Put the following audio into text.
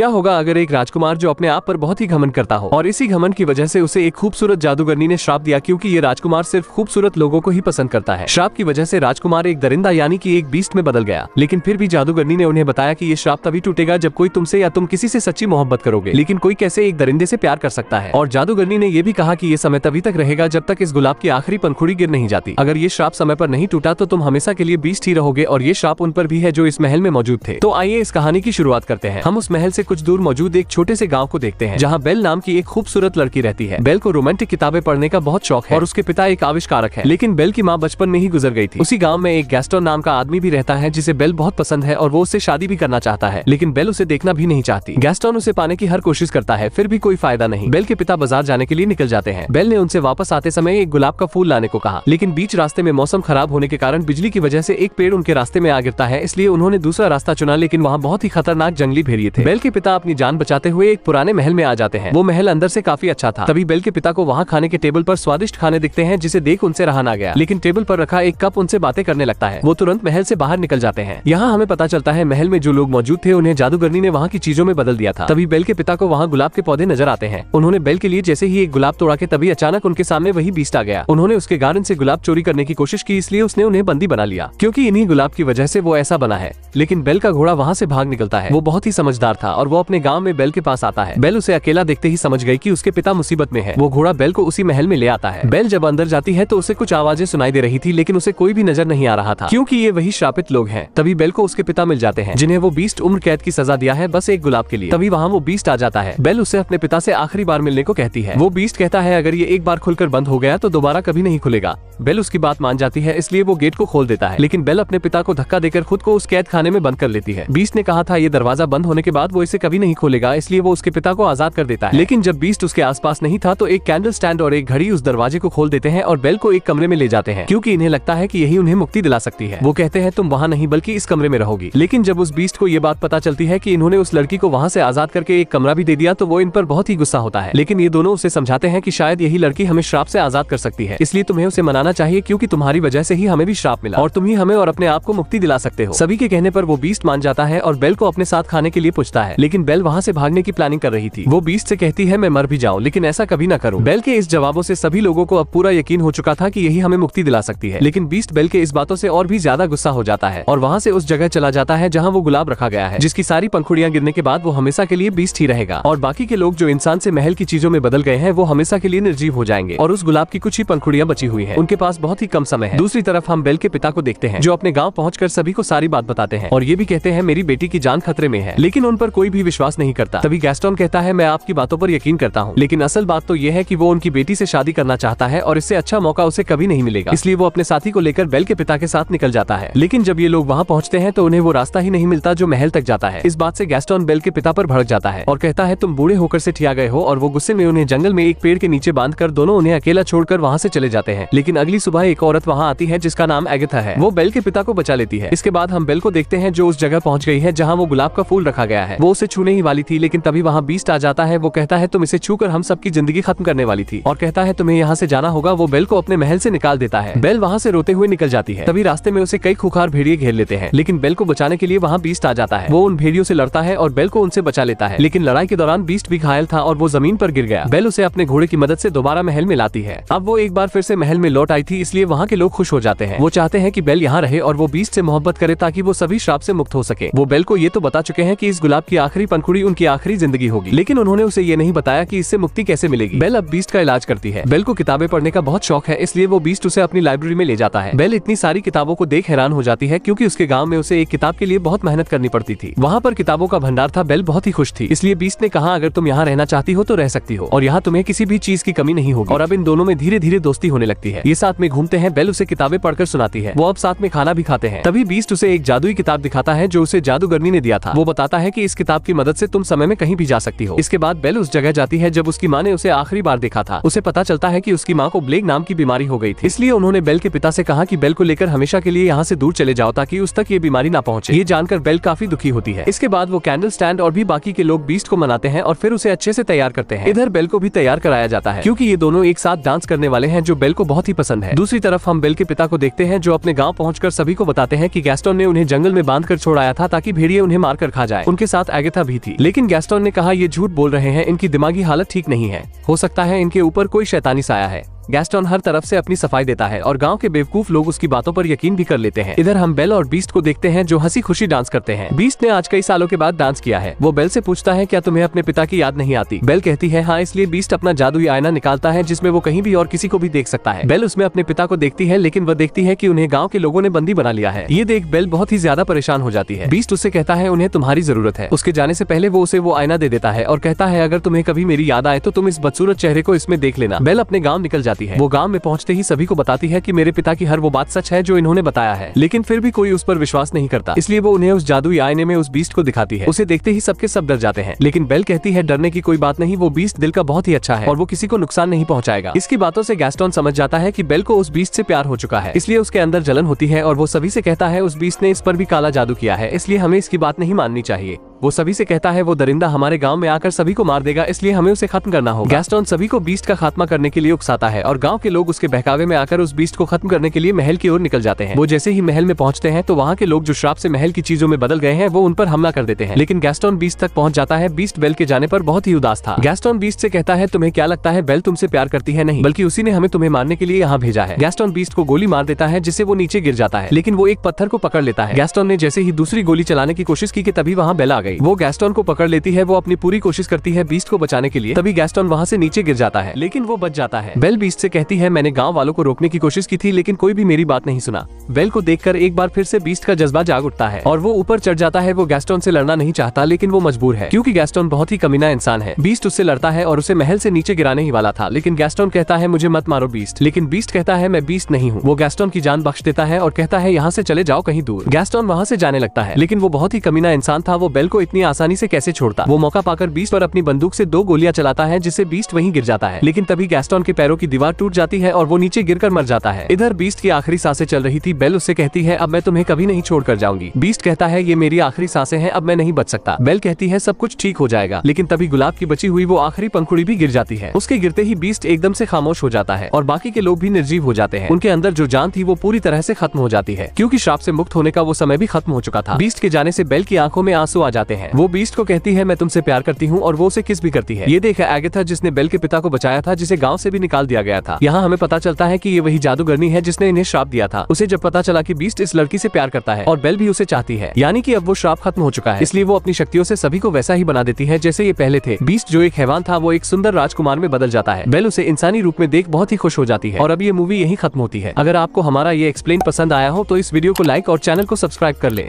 क्या होगा अगर एक राजकुमार जो अपने आप पर बहुत ही घमन करता हो और इसी घमन की वजह से उसे एक खूबसूरत जादूगरनी ने श्राप दिया क्योंकि ये राजकुमार सिर्फ खूबसूरत लोगों को ही पसंद करता है श्राप की वजह से राजकुमार एक दरिंदा यानी कि एक बीस्ट में बदल गया लेकिन फिर भी जादूगरनी ने उन्हें बताया कि ये श्राप तभी टूटेगा जब कोई तुमसे या तुम किसी से सच्ची मोहब्बत करोगे लेकिन कोई कैसे एक दरिंदे से प्यार कर सकता है और जादूगरनी ने यह भी कहा कि ये समय तभी तक रहेगा जब तक इस गुलाब की आखिरी पंखुड़ी गिर नहीं जाती अगर ये श्राप समय पर नहीं टूटा तो तुम हमेशा के लिए बीस्ट ही रहोगे और ये श्राप उन पर भी है जो इस महल में मौजूद थे तो आइए इस कहानी की शुरुआत करते हैं हम उस महल से कुछ दूर मौजूद एक छोटे से गाँव को देखते हैं जहाँ बेल नाम की एक खूबसूरत लड़की रहती है बेल को रोमांटिक किताबें पढ़ने का बहुत शौक है और उसके पिता एक आविष्कारक है लेकिन बेल की माँ बचपन में ही गुजर गई थी उसी गाँव में एक गैस्टोन नाम का आदमी भी रहता है जिसे बेल बहुत पसंद है और वो उससे शादी भी करना चाहता है लेकिन बेल उसे देखना भी नहीं चाहती गैस्टोन उसे पाने की हर कोशिश करता है फिर भी कोई फायदा नहीं बेल के पिता बाजार जाने के लिए निकल जाते हैं बेल ने उनसे वापस आते समय एक गुलाब का फूल लाने को कहा लेकिन बीच रास्ते में मौसम खराब होने के कारण बिजली की वजह से एक पेड़ उनके रास्ते में आ गिरता है इसलिए उन्होंने दूसरा रास्ता चुना लेकिन वहाँ बहुत ही खतरनाक जंगली भेड़िए थे बेल के पिता अपनी जान बचाते हुए एक पुराने महल में आ जाते हैं वो महल अंदर से काफी अच्छा था तभी बेल के पिता को वहाँ खाने के टेबल पर स्वादिष्ट खाने दिखते हैं जिसे देख उनसे रहा ना गया लेकिन टेबल पर रखा एक कप उनसे बातें करने लगता है वो तुरंत महल से बाहर निकल जाते हैं यहाँ हमें पता चलता है महल में जो लोग मौजूद थे उन्हें जादूगरनी ने वहाँ की चीजों में बदल दिया था तभी बेल के पिता को वहाँ गुलाब के पौधे नजर आते हैं उन्होंने बेल के लिए जैसे ही एक गुलाब तोड़ा के तभी अचानक उनके सामने वही बीस्ट आ गया उन्होंने उसके गार्डन से गुलाब चोरी करने की कोशिश की इसलिए उसने उन्हें बंदी बना लिया क्योंकि इन्हीं गुलाब की वजह से वो ऐसा बना है लेकिन बेल का घोड़ा वहाँ से भाग निकलता है वो बहुत ही समझदार था और वो अपने गाँव में बेल के पास आता है बेल उसे अकेला देखते ही समझ गई की उसके पिता मुसीबत में है वो घोड़ा बेल को उसी महल में ले आता है बेल जब अंदर जाती है तो उसे कुछ आवाजें सुनाई दे रही थी लेकिन उसे कोई भी नजर नहीं आ रहा था क्योंकि ये वही श्रापित लोग हैं तभी बेल को उसके पिता मिल जाते हैं जिन्हें वो बीस्ट उम्र कैद की सजा दिया है बस एक गुलाब के लिए तभी वहाँ वो बीस्ट आ जाता है बेल उसे अपने पिता से आखिरी बार मिलने को कहती है वो बीस्ट कहता है अगर ये एक बार खुलकर बंद हो गया तो दोबारा कभी नहीं खुलेगा बेल उसकी बात मान जाती है इसलिए वो गेट को खोल देता है लेकिन बेल अपने पिता को धक्का देकर खुद को उस कैद खाने में बंद कर लेती है बीस्ट ने कहा था ये दरवाजा बंद होने के बाद वो से कभी नहीं खोलेगा इसलिए वो उसके पिता को आजाद कर देता है लेकिन जब बीस्ट उसके आसपास नहीं था तो एक कैंडल स्टैंड और एक घड़ी उस दरवाजे को खोल देते हैं और बेल को एक कमरे में ले जाते हैं क्यूँकी इन्हें लगता है की यही उन्हें मुक्ति दिला सकती है वो कहते हैं तुम वहाँ नहीं बल्कि इस कमरे में रहोगी लेकिन जब उस बीस्ट को ये बात पता चलती है की इन्होंने उस लड़की को वहाँ ऐसी आजाद करके एक कमरा भी दे दिया तो वो इन पर बहुत ही गुस्सा होता है लेकिन ये दोनों उसे समझाते हैं की शायद यही लड़की हमें श्राप ऐसी आजाद कर सकती है इसलिए तुम्हें उसे मनाना चाहिए क्योंकि तुम्हारी वजह से ही हमें भी श्राप मिला और तुम ही हमें और अपने आप को मुक्ति दिला सकते हो सभी के कहने पर वो बीस्ट मान जाता है और बेल को अपने साथ खाने के लिए पूछता है लेकिन बेल वहाँ से भागने की प्लानिंग कर रही थी वो बीस से कहती है मैं मर भी जाऊँ लेकिन ऐसा कभी ना करूँ बेल के इस जवाबों से सभी लोगों को अब पूरा यकीन हो चुका था कि यही हमें मुक्ति दिला सकती है लेकिन बीस बेल के इस बातों से और भी ज्यादा गुस्सा हो जाता है और वहाँ से उस जगह चला जाता है जहाँ वो गुलाब रखा गया है जिसकी सारी पंखुड़ियाँ गिरने के बाद वो हमेशा के लिए बीस ही रहेगा और बाकी के लोग जो इंसान से महल की चीजों में बदल गए हैं वो हमेशा के लिए निर्जीव हो जाएंगे और उस गुलाब की कुछ ही पंखुड़ियाँ बची हुई है उनके पास बहुत ही कम समय है दूसरी तरफ हम बेल के पिता को देखते हैं जो अपने गाँव पहुँच सभी को सारी बात बताते हैं और ये भी कहते हैं मेरी बेटी की जान खतरे में है लेकिन उन पर कोई कोई भी विश्वास नहीं करता तभी गैस्टॉन कहता है मैं आपकी बातों पर यकीन करता हूँ लेकिन असल बात तो यह है की वो उनकी बेटी से शादी करना चाहता है और इससे अच्छा मौका उसे कभी नहीं मिलेगा इसलिए वो अपने साथी को लेकर बेल के पिता के साथ निकल जाता है लेकिन जब ये लोग वहाँ पहुँचते हैं तो उन्हें वो रास्ता ही नहीं मिलता जो महल तक जाता है इस बात से गैस्टॉन बेल के पिता पर भड़क जाता है और कहता है तुम बूढ़े होकर से ठिया गए हो और वो गुस्से में उन्हें जंगल में एक पेड़ के नीचे बांध कर दोनों उन्हें अकेला छोड़कर वहाँ से चले जाते हैं लेकिन अगली सुबह एक औरत वहाँ आती है जिसका नाम एगथा है वो बेल के पिता को बचा लेती है इसके बाद हम बेल को देखते हैं जो उस जगह पहुँच गई है जहाँ वो गुलाब का फूल रखा गया है वो उस उसे छूने ही वाली थी लेकिन तभी वहाँ बीस्ट आ जाता है वो कहता है तुम इसे छू हम सबकी जिंदगी खत्म करने वाली थी और कहता है तुम्हें यहाँ से जाना होगा वो बेल को अपने महल से निकाल देता है बेल वहाँ से रोते हुए निकल जाती है तभी रास्ते में उसे कई खुखार भेड़िए घेर लेते हैं लेकिन बेल को बचाने के लिए वहाँ बीस्ट आ जाता है वो उन भेड़ियों से लड़ता है और बेल को उनसे बचा लेता है लेकिन लड़ाई के दौरान बीस्ट भी घायल था और वो जमीन पर गिर गया बेल उसे अपने घोड़े की मदद से दोबारा महल में लाती है अब वो एक बार फिर से महल में लौट आई थी इसलिए वहाँ के लोग खुश हो जाते हैं वो चाहते हैं की बेल यहाँ रहे और वो बीस्ट से मोहब्बत करे ताकि वो सभी श्राप से मुक्त हो सके वो बेल को ये तो बता चुके हैं की इस गुलाब की आखिरी पनखुड़ी उनकी आखिरी जिंदगी होगी लेकिन उन्होंने उसे ये नहीं बताया कि इससे मुक्ति कैसे मिलेगी बेल अब बीस्ट का इलाज करती है बेल को किताबें पढ़ने का बहुत शौक है इसलिए वो बीस्ट उसे अपनी लाइब्रेरी में ले जाता है बेल इतनी सारी किताबों को देख हैरान हो जाती है क्यूँकी उसके गाँव में उसे एक किताब के लिए बहुत मेहनत करनी पड़ती थी वहाँ पर किताबों का भंडार था बेल बहुत ही खुश थी इसलिए बीस्ट ने कहा अगर तुम यहाँ रहना चाहती हो तो रह सकती हो और यहाँ तुम्हें किसी भी चीज की कमी नहीं होगी और अब इन दोनों में धीरे धीरे दोस्ती होने लगती है ये साथ में घूमते हैं बेल उसे किताबें पढ़कर सुनाती है वो अब साथ में खाना भी खाते हैं तभी बीस्ट उसे एक जादुई किताब दिखाता है जो उसे जादूगरनी ने दिया था वो बताता है की इस किताब किताब की मदद से तुम समय में कहीं भी जा सकती हो इसके बाद बेल उस जगह जाती है जब उसकी माँ ने उसे आखिरी बार देखा था उसे पता चलता है की उसकी माँ को ब्लेग नाम की बीमारी हो गई थी इसलिए उन्होंने बेल के पिता ऐसी कहा की बेल को लेकर हमेशा के लिए यहाँ ऐसी दूर चले जाओ ताकि उस तक ये बीमारी न पहुँचे ये जानकर बेल काफी दुखी होती है इसके बाद वो कैंडल स्टैंड और भी बाकी के लोग बीस्ट को मनाते हैं और फिर उसे अच्छे से तैयार करते हैं इधर बेल को भी तैयार कराया जाता है क्योंकि ये दोनों एक साथ डांस करने वाले हैं जो बेल को बहुत ही पसंद है दूसरी तरफ हम बेल के पिता को देखते हैं जो अपने गांव पहुंचकर सभी को बताते हैं कि गैस्टोन ने उन्हें जंगल में बांध कर छोड़ाया था ताकि भेड़िए उन्हें मारकर खा जाए उनके साथ एगे मान्यता भी थी लेकिन गैस्टोन ने कहा ये झूठ बोल रहे हैं इनकी दिमागी हालत ठीक नहीं है हो सकता है इनके ऊपर कोई शैतानी साया है गैस्टॉन हर तरफ से अपनी सफाई देता है और गांव के बेवकूफ लोग उसकी बातों पर यकीन भी कर लेते हैं इधर हम बेल और बीस्ट को देखते हैं जो हंसी खुशी डांस करते हैं बीस्ट ने आज कई सालों के बाद डांस किया है वो बेल से पूछता है क्या तुम्हें अपने पिता की याद नहीं आती बेल कहती है हाँ इसलिए बीस्ट अपना जादुई आयना निकालता है जिसमे वो कहीं भी और किसी को भी देख सकता है बेल उसमें अपने पिता को देखती है लेकिन वह देखती है की उन्हें गाँव के लोगों ने बंदी बना लिया है ये देख बेल बहुत ही ज्यादा परेशान हो जाती है बीस्ट उससे कहता है उन्हें तुम्हारी जरूरत है उसके जाने से पहले वो उसे वो आईना दे देता है और कहता है अगर तुम्हें कभी मेरी याद आए तो तुम इस बदसूरत चेहरे को इसमें देख लेना बेल अपने गाँव निकल जाती जाती है वो गाँव में पहुंचते ही सभी को बताती है की मेरे पिता की हर वो बात सच है जो इन्होंने बताया है लेकिन फिर भी कोई उस पर विश्वास नहीं करता इसलिए वो उन्हें उस जादुई आईने में उस बीस्ट को दिखाती है उसे देखते ही सबके सब डर जाते हैं लेकिन बेल कहती है डरने की कोई बात नहीं वो बीस्ट दिल का बहुत ही अच्छा है और वो किसी को नुकसान नहीं पहुँचाएगा इसकी बातों ऐसी गैस्टॉन समझ जाता है की बेल को उस बीस्ट ऐसी प्यार हो चुका है इसलिए उसके अंदर जलन होती है और वो सभी ऐसी कहता है उस बीस्ट ने इस पर भी काला जादू किया है इसलिए हमें इसकी बात नहीं माननी चाहिए वो सभी से कहता है वो दरिंदा हमारे गांव में आकर सभी को मार देगा इसलिए हमें उसे खत्म करना होगा गैस्टॉन सभी को बीस्ट का खात्मा करने के लिए उकसाता है और गाँव के लोग उसके बहकावे में आकर उस बीस्ट को खत्म करने के लिए महल की ओर निकल जाते हैं वो जैसे ही महल में पहुंचते हैं तो वहाँ के लोग जो श्राप से महल की चीजों में बदल गए हैं वो उन पर हमला कर देते हैं लेकिन गैस्टॉन बीस तक पहुँच जाता है बीस्ट बेल के जाने पर बहुत ही उदास था गैस्टॉन बीस से कहता है तुम्हें क्या लगता है बेल तुमसे प्यार करती है नहीं बल्कि उसी ने हमें तुम्हें मारने के लिए यहाँ भेजा है गैस्टॉन बीस्ट को गोली मार देता है जिससे वो नीचे गिर जाता है लेकिन वो एक पत्थर को पकड़ लेता है गैस्टॉन ने जैसे ही दूसरी गोली चलाने की कोशिश की तभी वहाँ बेल आ गई वो गैस्टॉन को पकड़ लेती है वो अपनी पूरी कोशिश करती है बीस्ट को बचाने के लिए तभी गैस्टॉन वहाँ से नीचे गिर जाता है लेकिन वो बच जाता है बेल बीस्ट से कहती है मैंने गाँव वालों को रोकने की कोशिश की थी लेकिन कोई भी मेरी बात नहीं सुना बेल को देख एक बार फिर से बीस्ट का जज्बा जाग उठता है और वो ऊपर चढ़ जाता है वो गैस्टॉन से लड़ना नहीं चाहता लेकिन वो मजबूर है क्यूँकी गैस्टॉन बहुत ही कमीना इंसान है बीस्ट उससे लड़ता है और उसे महल से नीचे गिराने ही वाला था लेकिन गैस्टॉन कहता है मुझे मत मारो बीस्ट लेकिन बीस्ट कहता है मैं बीस्ट नहीं हूँ वो गैस्टॉन की जान बख्श देता है और कहता है यहाँ से चले जाओ कहीं दूर गैस्टॉन वहाँ से जाने लगता है लेकिन वो बहुत ही कमीना इंसान था वो बेल को इतनी आसानी से कैसे छोड़ता वो मौका पाकर बीस पर अपनी बंदूक से दो गोलियां चलाता है जिससे बीस्ट वहीं गिर जाता है लेकिन तभी गैस्टॉन के पैरों की दीवार टूट जाती है और वो नीचे गिरकर मर जाता है इधर बीस्ट की आखिरी सांसें चल रही थी बेल उससे कहती है अब मैं तुम्हें कभी नहीं छोड़कर जाऊंगी बीस्ट कहता है ये मेरी आखिरी सांसें हैं अब मैं नहीं बच सकता बेल कहती है सब कुछ ठीक हो जाएगा लेकिन तभी गुलाब की बची हुई वो आखिरी पंखुड़ी भी गिर जाती है उसके गिरते ही बीस्ट एकदम से खामोश हो जाता है और बाकी के लोग भी निर्जीव हो जाते हैं उनके अंदर जो जान थी वो पूरी तरह से खत्म हो जाती है क्यूँकी श्राप से मुक्त होने का वो समय भी खत्म हो चुका था बीस्ट के जाने से बेल की आंखों में आंसू आ जाते जाते हैं वो बीस्ट को कहती है मैं तुमसे प्यार करती हूँ और वो उसे किस भी करती है ये देखा एगेथा जिसने बेल के पिता को बचाया था जिसे गाँव ऐसी भी निकाल दिया गया था यहाँ हमें पता चलता है की ये वही जादूगरनी है जिसने इन्हें श्राप दिया था उसे जब पता चला की बीस्ट इस लड़की ऐसी प्यार करता है और बेल भी उसे चाहती है यानी की अब वो श्राप खत्म हो चुका है इसलिए वो अपनी शक्तियों से सभी को वैसा ही बना देती है जैसे ये पहले थे बीस्ट जो एक हैवान था वो एक सुंदर राजकुमार में बदल जाता है बेल उसे इंसानी रूप में देख बहुत ही खुश हो जाती है और अब ये मूवी यही खत्म होती है अगर आपको हमारा ये एक्सप्लेन पसंद आया हो तो इस वीडियो को लाइक और चैनल को सब्सक्राइब कर ले